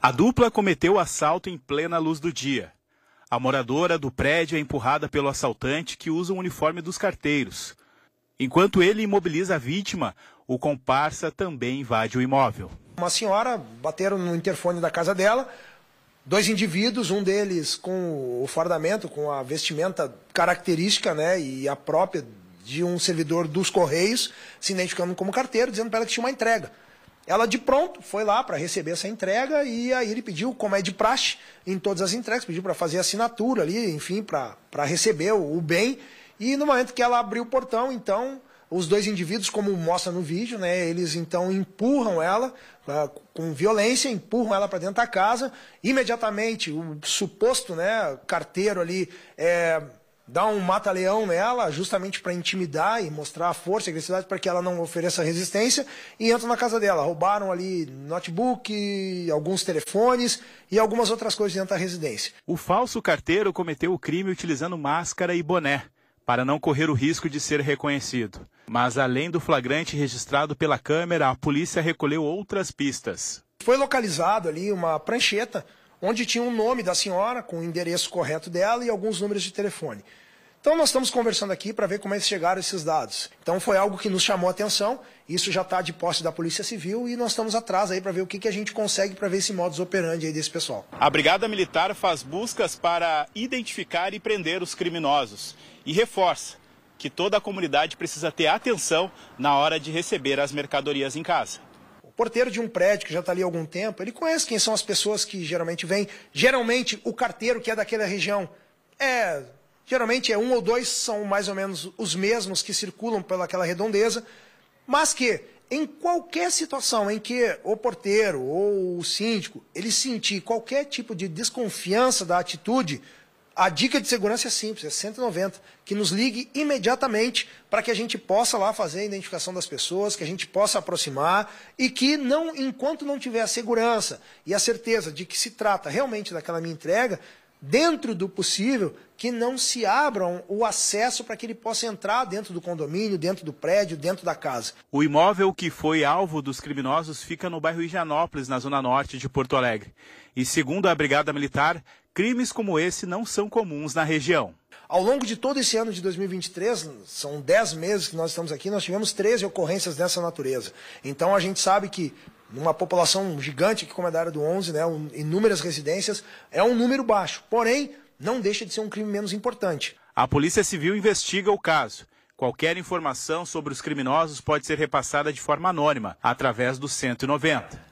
A dupla cometeu o assalto em plena luz do dia. A moradora do prédio é empurrada pelo assaltante que usa o uniforme dos carteiros. Enquanto ele imobiliza a vítima, o comparsa também invade o imóvel. Uma senhora bateram no interfone da casa dela, dois indivíduos, um deles com o fardamento, com a vestimenta característica, né, e a própria de um servidor dos Correios, se identificando como carteiro, dizendo para ela que tinha uma entrega. Ela de pronto foi lá para receber essa entrega e aí ele pediu, como é de praxe, em todas as entregas, pediu para fazer assinatura ali, enfim, para receber o, o bem. E no momento que ela abriu o portão, então os dois indivíduos, como mostra no vídeo, né, eles então empurram ela uh, com violência, empurram ela para dentro da casa. Imediatamente, o suposto né, carteiro ali é, dá um mata-leão nela, justamente para intimidar e mostrar a força e agressividade para que ela não ofereça resistência, e entram na casa dela. Roubaram ali notebook, alguns telefones e algumas outras coisas dentro da residência. O falso carteiro cometeu o crime utilizando máscara e boné para não correr o risco de ser reconhecido. Mas além do flagrante registrado pela câmera, a polícia recolheu outras pistas. Foi localizado ali uma prancheta onde tinha o um nome da senhora, com o endereço correto dela e alguns números de telefone. Então nós estamos conversando aqui para ver como é chegaram esses dados. Então foi algo que nos chamou a atenção, isso já está de posse da Polícia Civil e nós estamos atrás aí para ver o que, que a gente consegue para ver esse modus operandi aí desse pessoal. A Brigada Militar faz buscas para identificar e prender os criminosos e reforça que toda a comunidade precisa ter atenção na hora de receber as mercadorias em casa porteiro de um prédio que já está ali há algum tempo, ele conhece quem são as pessoas que geralmente vêm. Geralmente, o carteiro que é daquela região é. Geralmente é um ou dois, são mais ou menos os mesmos que circulam pelaquela redondeza, mas que em qualquer situação em que o porteiro ou o síndico ele sentir qualquer tipo de desconfiança da atitude a dica de segurança é simples, é 190, que nos ligue imediatamente para que a gente possa lá fazer a identificação das pessoas, que a gente possa aproximar e que não, enquanto não tiver a segurança e a certeza de que se trata realmente daquela minha entrega, dentro do possível, que não se abram o acesso para que ele possa entrar dentro do condomínio, dentro do prédio, dentro da casa. O imóvel que foi alvo dos criminosos fica no bairro Higienópolis, na zona norte de Porto Alegre. E segundo a Brigada Militar, crimes como esse não são comuns na região. Ao longo de todo esse ano de 2023, são 10 meses que nós estamos aqui, nós tivemos 13 ocorrências dessa natureza. Então a gente sabe que numa população gigante que como é da área do 11, né, inúmeras residências, é um número baixo. Porém, não deixa de ser um crime menos importante. A Polícia Civil investiga o caso. Qualquer informação sobre os criminosos pode ser repassada de forma anônima, através do 190.